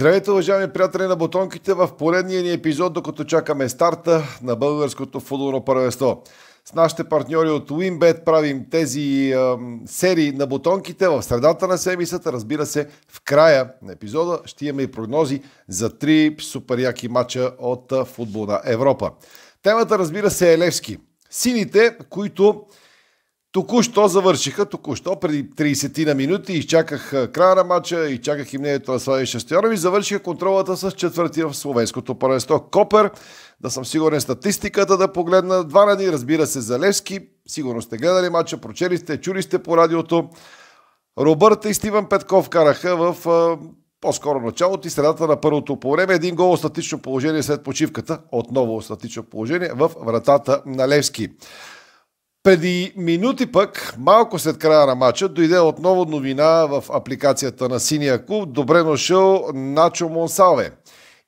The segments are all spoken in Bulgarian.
Здравейте, уважаеми приятели на Бутонките, в поредния ни епизод, докато чакаме старта на българското футболно първенство. С нашите партньори от WinBet правим тези е, серии на бутонките в средата на седмицата. Разбира се, в края на епизода ще имаме и прогнози за три суперяки мача матча от футболна Европа. Темата, разбира се, е Левски. Сините, които Току-що завършиха, току-що, преди 30 на минути, изчаках края на матча, изчаках и мнението на Слави Шестиоров завършиха контролата с четвъртия в Словенското първенство. Копер, да съм сигурен статистиката, да погледна два ради, разбира се, за Левски. сигурно сте гледали матча, прочели сте, чули сте по радиото. Робърта и Стивен Петков караха в по-скоро началото и средата на първото по време. Един гол статично положение след почивката, отново статично положение в вратата на Левски. Преди минути пък, малко след края на матча, дойде отново новина в апликацията на синия клуб. Добре нашъл Начо Монсалве.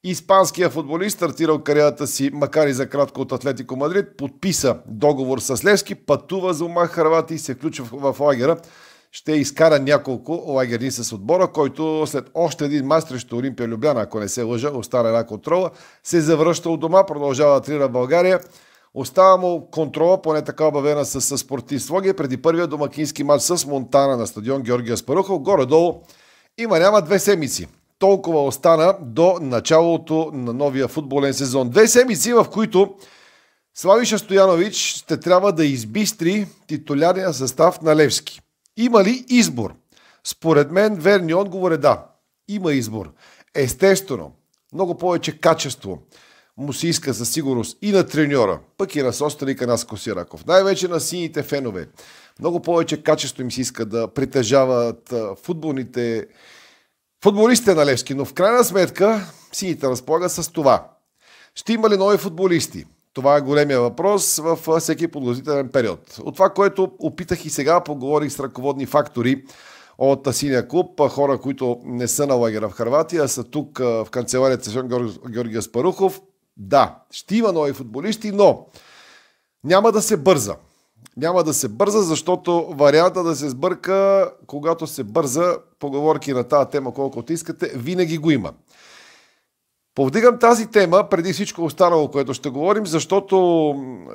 Испанския футболист, стартирал кариерата си, макар и за кратко от Атлетико Мадрид, подписа договор с Левски, пътува за Ума Харвати и се включва в лагера. Ще изкара няколко лагерни с отбора, който след още един мастер, срещу Олимпия Любляна, ако не се лъжа, остана една контрола, се завръща от дома, продължава да тренира България – Остава му контрола, поне така обявена с, с спортист Логи, преди първия домакински матч с Монтана на стадион Георгия Спарухов. Горе-долу има няма две седмици. Толкова остана до началото на новия футболен сезон. Две седмици, в които Славиша Стоянович ще трябва да избистри титулярния състав на Левски. Има ли избор? Според мен верният отговор е да. Има избор. Естествено, много повече качество му се иска със сигурност и на треньора, пък и на собственика на Скосираков. Най-вече на сините фенове. Много повече качество им се иска да притежават футболните футболистите на Левски, но в крайна сметка сините разполагат с това. Ще има ли нови футболисти? Това е големия въпрос в всеки подготвителен период. От това, което опитах и сега, поговорих с ръководни фактори от Синия клуб, хора, които не са на лагера в Харватия, са тук в канцеларията Сешон Георгия Спарухов, да, ще има нови футболисти, но няма да се бърза. Няма да се бърза, защото варианта да се сбърка, когато се бърза, поговорки на тази тема, колкото искате, винаги го има. Повдигам тази тема преди всичко останало, което ще говорим, защото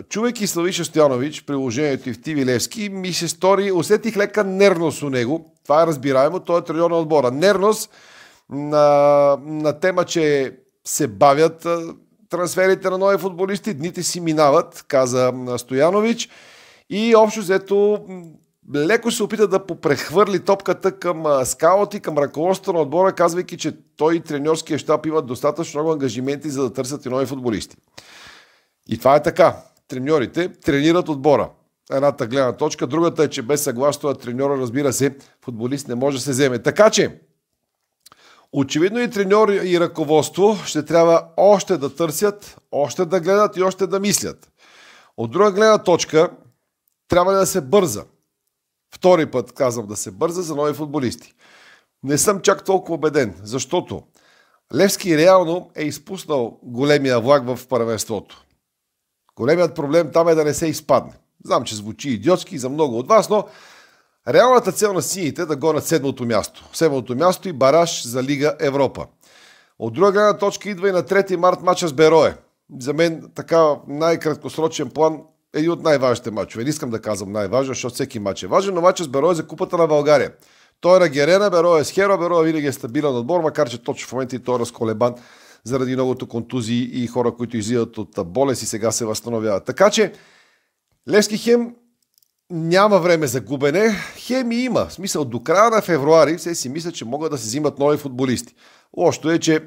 чувайки Славиша Стоянович, приложението и в Тиви Левски, ми се стори, усетих лека нервност у него. Това е разбираемо, той е треньор на отбора. Нервност на, на тема, че се бавят трансферите на нови футболисти, дните си минават, каза Стоянович. И общо взето леко се опита да попрехвърли топката към скаути, към ръководството на отбора, казвайки, че той и треньорския щаб имат достатъчно много ангажименти, за да търсят и нови футболисти. И това е така. Треньорите тренират отбора. Едната гледна точка, другата е, че без съгласието на треньора, разбира се, футболист не може да се вземе. Така че, Очевидно и треньор и ръководство ще трябва още да търсят, още да гледат и още да мислят. От друга гледна точка, трябва да се бърза. Втори път казвам да се бърза за нови футболисти. Не съм чак толкова убеден, защото Левски реално е изпуснал големия влак в първенството. Големият проблем там е да не се изпадне. Знам, че звучи идиотски за много от вас, но Реалната цел на сините е да гонят седмото място. Седмото място и бараж за Лига Европа. От друга гледна точка идва и на 3 март мача с Берое. За мен така най-краткосрочен план е един от най-важните мачове. Не искам да казвам най-важен, защото всеки матч е важен, но мача с Берое за Купата на България. Той е на Герена, Берое е с Херо, Берое винаги е стабилен отбор, макар че точно в момента и той е разколебан заради многото контузии и хора, които излизат от болест и сега се възстановяват. Така че Левски Хем няма време за губене. Хеми има. В смисъл, до края на февруари все си мислят, че могат да се взимат нови футболисти. Лошото е, че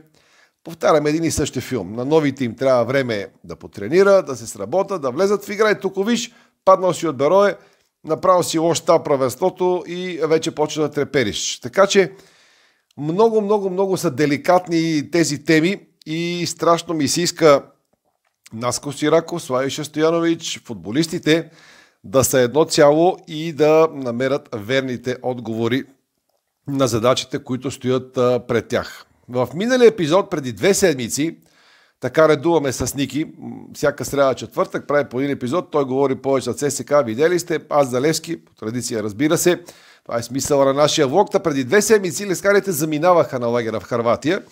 повтарям един и същи филм. На новите им трябва време да потренира, да се сработа, да влезат в игра. И тук виж, паднал си от берое, направил си лош та правенството и вече почна да трепериш. Така че много, много, много са деликатни тези теми и страшно ми се иска Наско Сираков, Слави Шастоянович, футболистите, да са едно цяло и да намерят верните отговори на задачите, които стоят пред тях. В миналия епизод, преди две седмици, така редуваме с Ники. Всяка среда четвъртък прави по един епизод. Той говори повече за ЦСК. Видели сте? Аз за Левски, по традиция разбира се. Това е смисъл на нашия влог. Та преди две седмици лескарите заминаваха на лагера в Харватия.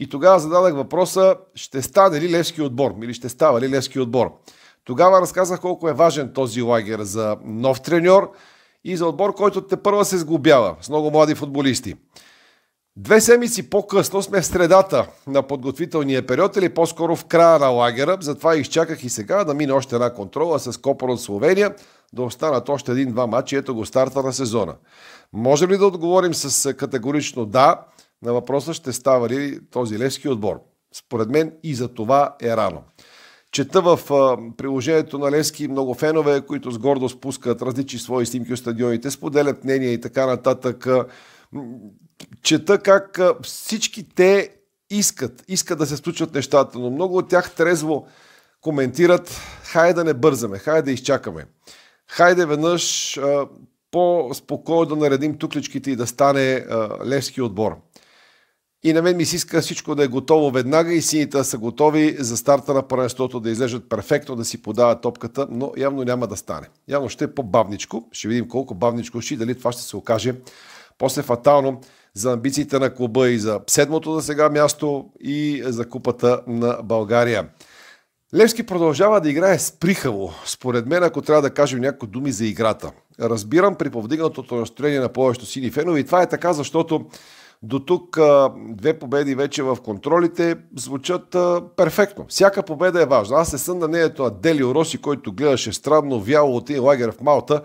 И тогава зададах въпроса, ще стане ли Левски отбор? Или ще става ли Левски отбор? Тогава разказах колко е важен този лагер за нов треньор и за отбор, който те първа се сглобява с много млади футболисти. Две седмици по-късно сме в средата на подготвителния период или по-скоро в края на лагера, затова изчаках и сега да мине още една контрола с Копър от Словения, да останат още един-два матчи, ето го старта на сезона. Може ли да отговорим с категорично да на въпроса ще става ли този левски отбор? Според мен и за това е рано. Чета в а, приложението на Лески много фенове, които с гордост пускат различни свои снимки от стадионите, споделят мнения и така нататък. Чета как а, всички те искат, искат да се случват нещата, но много от тях трезво коментират, хайде да не бързаме, хайде да изчакаме. Хайде веднъж по-спокойно да наредим тукличките и да стане а, левски отбор. И на мен ми се иска всичко да е готово веднага и сините да са готови за старта на първенството, да излежат перфектно, да си подават топката, но явно няма да стане. Явно ще е по-бавничко. Ще видим колко бавничко ще и дали това ще се окаже после фатално за амбициите на клуба и за седмото за сега място и за купата на България. Левски продължава да играе с прихаво. Според мен, ако трябва да кажем някои думи за играта. Разбирам при повдигнатото настроение на повечето сини фенове и това е така, защото до тук две победи вече в контролите звучат а, перфектно. Всяка победа е важна. Аз се сън на неето на Делио Роси, който гледаше странно вяло от един лагер в Малта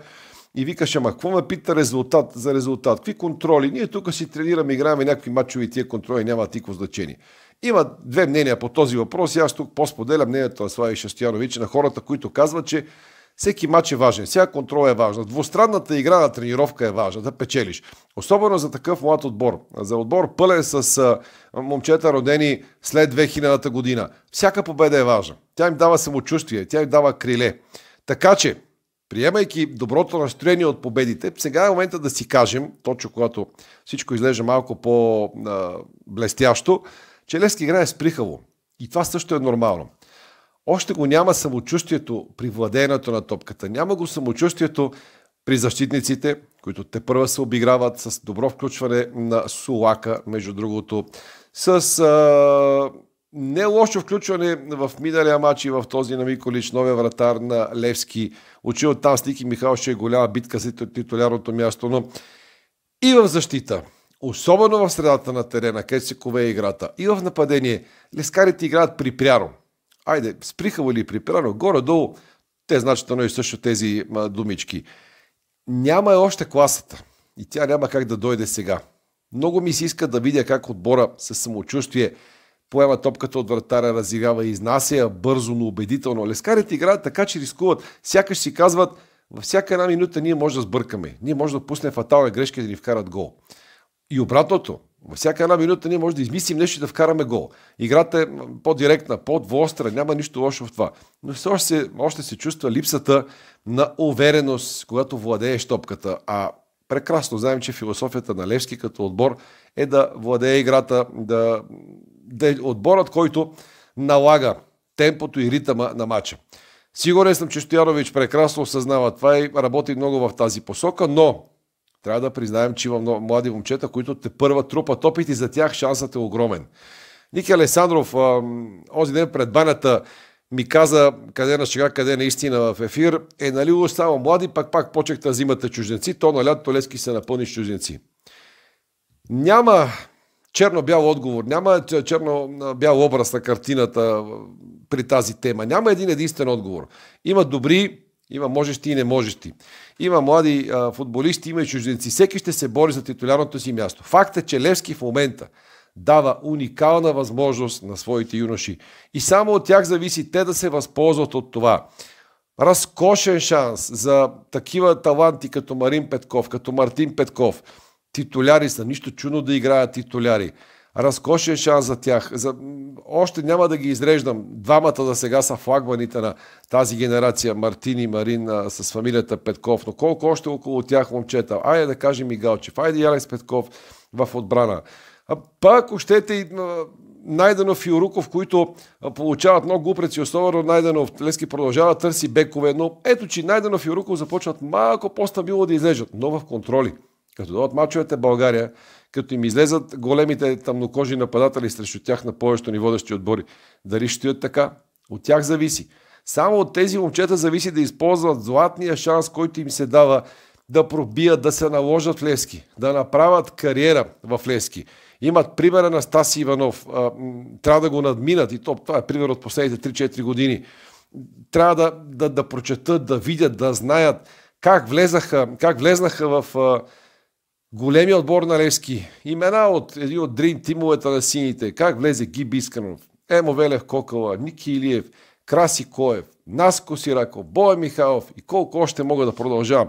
и викаше, ама какво ме пита резултат за резултат? Какви контроли? Ние тук си тренираме, играем някакви матчови и тия контроли няма никакво значение. Има две мнения по този въпрос и аз тук по-споделям мнението на Слави Шастянович на хората, които казват, че всеки матч е важен, всяка контрол е важна, двустранната игра на тренировка е важна, да печелиш. Особено за такъв млад отбор. За отбор пълен с момчета родени след 2000-та година. Всяка победа е важна. Тя им дава самочувствие, тя им дава криле. Така че, приемайки доброто настроение от победите, сега е момента да си кажем, точно когато всичко изглежда малко по-блестящо, че Лески играе с прихаво. И това също е нормално. Още го няма самочувствието при владеенето на топката. Няма го самочувствието при защитниците, които те първа се обиграват с добро включване на Сулака, между другото. С а, не лошо включване в миналия матч и в този на Миколич, новия вратар на Левски. Очи от там с Ники Михал ще е голяма битка за титулярното място, но и в защита. Особено в средата на терена, където се кове играта. И в нападение. Лескарите играят пряро. Айде, прихаво ли припирано горе-долу, те значат едно и също тези а, думички. Няма е още класата и тя няма как да дойде сега. Много ми се иска да видя как отбора с самочувствие поема топката от вратаря, разигава и изнася бързо, но убедително. Лескарите играят така, че рискуват. Сякаш си казват, във всяка една минута ние може да сбъркаме. Ние може да пуснем фатална грешка и да ни вкарат гол. И обратното, във всяка една минута ние може да измислим нещо и да вкараме гол. Играта е по-директна, по двостра няма нищо лошо в това. Но все още се, още се чувства липсата на увереност, когато владееш топката. А прекрасно знаем, че философията на Левски като отбор е да владее играта, да, да е отборът, който налага темпото и ритъма на матча. Сигурен съм, че Стоянович прекрасно осъзнава това и работи много в тази посока, но трябва да признаем, че има много млади момчета, които те първа трупат опит и за тях шансът е огромен. Ники Александров, този ден пред банята ми каза къде на шега, къде наистина в ефир. Е, нали уж само млади, пак пак почех да взимате чужденци, то на лято Лески се напълни с чужденци. Няма черно-бял отговор, няма черно-бял образ на картината при тази тема. Няма един единствен отговор. Има добри има можеш ти и не можеш ти. Има млади а, футболисти, има и чужденци. Всеки ще се бори за титулярното си място. Факт е, че Левски в момента дава уникална възможност на своите юноши. И само от тях зависи те да се възползват от това. Разкошен шанс за такива таланти като Марин Петков, като Мартин Петков. Титуляри са, нищо чудно да играят титуляри разкошен шанс за тях. За... Още няма да ги изреждам. Двамата за сега са флагманите на тази генерация Мартин и Марин а, с фамилията Петков. Но колко още около тях момчета? Айде да кажем и Галчев. Айде и Алекс Петков в отбрана. А пак, ако щете и Найденов и Оруков, които получават много глупреци, особено Найденов. Лески продължава да търси бекове, но ето, че Найденов и Оруков започват малко по-стабилно да излежат, но в контроли. Като дойдат мачовете България, като им излезат големите тъмнокожи нападатели срещу тях на повечето ни водещи отбори. Дали ще стоят така? От тях зависи. Само от тези момчета зависи да използват златния шанс, който им се дава да пробият, да се наложат в Левски, да направят кариера в Левски. Имат примера на Стаси Иванов. Трябва да го надминат и то, това е пример от последните 3-4 години. Трябва да, да, да прочетат, да видят, да знаят как, влезаха, как влезнаха в Големият отбор на Левски. Имена от един от дрим тимовете на сините. Как влезе Ги Бисканов, Емо Велев Кокала, Ники Илиев, Краси Коев, Наско Сирако, Боя Михайлов и колко още мога да продължавам.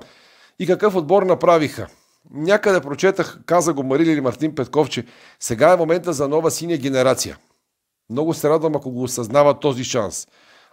И какъв отбор направиха? Някъде прочетах, каза го Марили или Мартин Петков, че сега е момента за нова синя генерация. Много се радвам, ако го осъзнава този шанс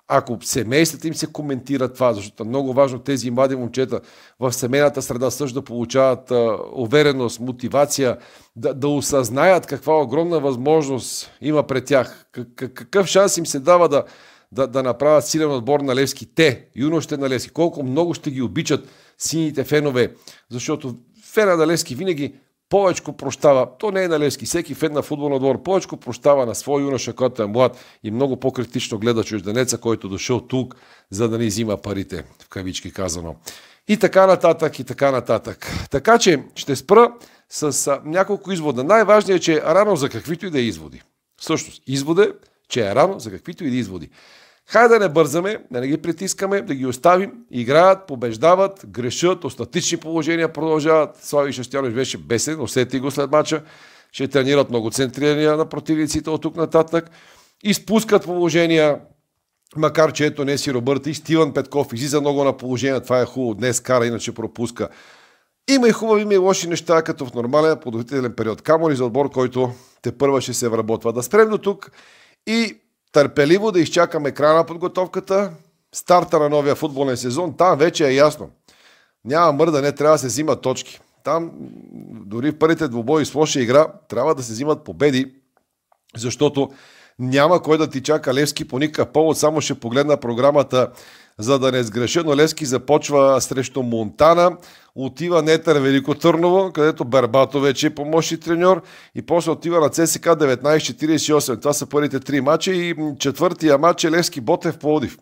ако семействата им се коментира това, защото е много важно тези млади момчета в семейната среда също да получават а, увереност, мотивация, да, да осъзнаят каква огромна възможност има пред тях, какъв шанс им се дава да, да, да направят силен отбор на Левски. Те, юношите на Левски, колко много ще ги обичат сините фенове, защото фена на Левски винаги повечко прощава, то не е на Левски, всеки фен на футболна двор, повечко прощава на своя юноша, който е млад и много по-критично гледа чужденеца, който е дошъл тук, за да ни взима парите, в кавички казано. И така нататък, и така нататък. Така че ще спра с няколко извода. Най-важният е, че е рано за каквито и да е изводи. Всъщност, извод е, че е рано за каквито и да е изводи. Хайде да не бързаме, да не ги притискаме, да ги оставим. Играят, побеждават, грешат, остатични положения продължават. Слави Шестянович беше бесен, усети го след мача. Ще тренират много центрирания на противниците от тук нататък. Изпускат положения, макар че ето не си Робърт и Стиван Петков излиза много на положение. Това е хубаво. Днес кара, иначе пропуска. Има и хубави, има и лоши неща, като в нормален подготвителен период. Камо ли за отбор, който те първа ще се вработва. Да спрем до тук и търпеливо да изчакаме края на подготовката, старта на новия футболен сезон, там вече е ясно. Няма мърда, не трябва да се взимат точки. Там дори в първите двубои с лоша игра трябва да се взимат победи, защото няма кой да ти чака Левски по никакъв повод, само ще погледна програмата за да не сгреша, но Левски започва срещу Монтана, отива Нетър Велико Търново, където Барбато вече е помощни треньор и после отива на ЦСК 1948. Това са първите три мача и четвъртия матч е Левски Ботев Плодив.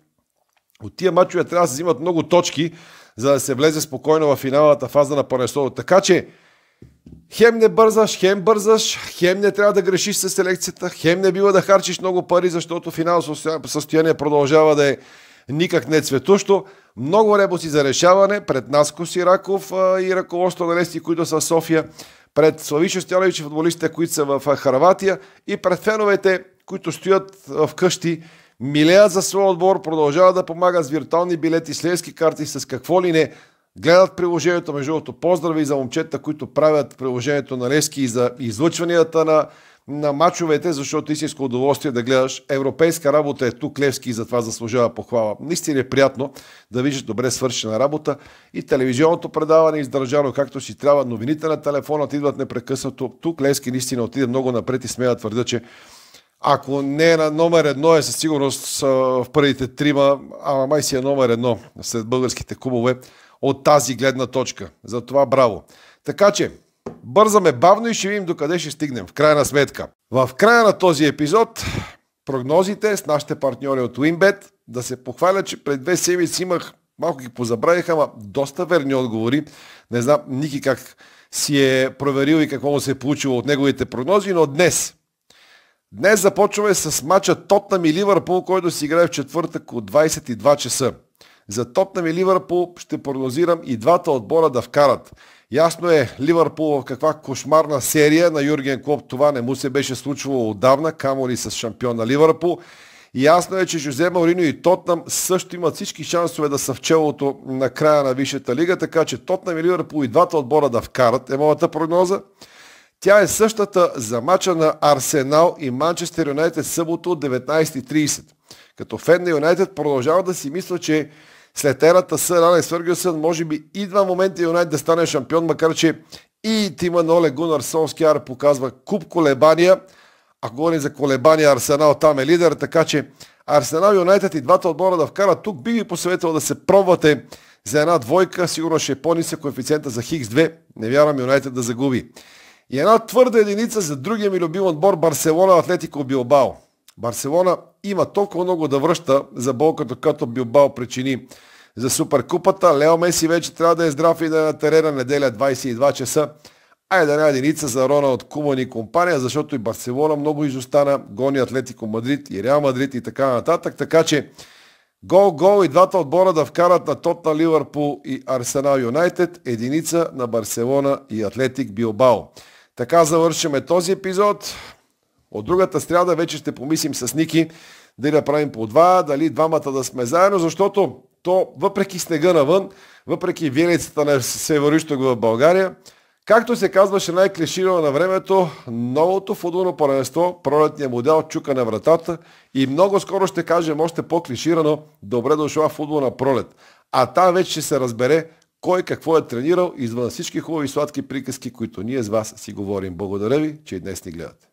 От тия мачове трябва да се взимат много точки, за да се влезе спокойно в финалната фаза на Панесово. Така че Хем не бързаш, хем бързаш, хем не трябва да грешиш с селекцията, хем не бива да харчиш много пари, защото финансово състояние продължава да е никак не цветущо. Много ребуси за решаване пред Наско Сираков и ръководство на Лести, които са в София, пред Славишо Стянович и футболистите, които са в Харватия и пред феновете, които стоят в къщи, милеят за своя отбор, продължава да помагат с виртуални билети, с левски карти, с какво ли не, гледат приложението. Между другото, поздрави за момчета, които правят приложението на Лески и за излъчванията на, на мачовете, защото истинско удоволствие да гледаш. Европейска работа е тук, Левски, и затова заслужава похвала. Наистина е приятно да виждаш добре свършена работа и телевизионното предаване е издържано както си трябва. Новините на телефонът идват непрекъснато. Тук Левски наистина отиде много напред и смея твърда, че ако не е на номер едно, е със сигурност в първите трима, ама май си е номер едно след българските клубове от тази гледна точка. За това браво. Така че, бързаме бавно и ще видим докъде ще стигнем. В крайна сметка. В края на този епизод прогнозите с нашите партньори от WinBet. Да се похваля, че пред две седмици имах, малко ги позабравиха, ама доста верни отговори. Не знам Ники как си е проверил и какво му се е получило от неговите прогнози, но днес Днес започваме с матча Тотнам и Ливърпул, който си играе в четвъртък от 22 часа. За Тотнам и Ливърпул ще прогнозирам и двата отбора да вкарат. Ясно е Ливърпул в каква кошмарна серия на Юрген Клоп това не му се беше случвало отдавна, камо ли с шампиона Ливърпул. И ясно е, че Жозе Маорино и Тотнам също имат всички шансове да са в челото на края на Висшата лига, така че Тотнам и Ливърпул и двата отбора да вкарат е моята прогноза. Тя е същата за мача на Арсенал и Манчестър Юнайтед събота от 19.30. Като фен на Юнайтед продължава да си мисля, че след ерата с Алекс Фъргюсън може би идва момента Юнайтед да стане шампион, макар че и тима на Оле Гунар Солскияр показва куп колебания. Ако говорим за колебания, Арсенал там е лидер, така че Арсенал Юнайтед и двата отбора да вкарат тук, би ви посъветвал да се пробвате за една двойка, сигурно ще е по-нисък коефициента за Хикс 2. Не вярвам Юнайтед да загуби. И една твърда единица за другия ми любим отбор Барселона Атлетико Билбао. Барселона има толкова много да връща за болката, като Билбао причини за Суперкупата. Лео Меси вече трябва да е здрав и да е на терена неделя 22 часа. А една единица за Рона от Куман и компания, защото и Барселона много изостана, гони Атлетико Мадрид и Реал Мадрид и така нататък. Така че гол-гол и двата отбора да вкарат на Тотна Ливърпул и Арсенал Юнайтед, единица на Барселона и Атлетик Билбао. Така завършваме този епизод. От другата стряда вече ще помислим с Ники дали да правим по два, дали двамата да сме заедно, защото то, въпреки снега навън, въпреки виелицата на северо в България, както се казваше най клеширано на времето, новото футболно паренство, пролетния модел чука на вратата и много скоро ще кажем още по-клиширано, добре дошла футболна пролет. А там вече ще се разбере кой какво е тренирал извън всички хубави сладки приказки, които ние с вас си говорим. Благодаря ви, че и днес ни гледате.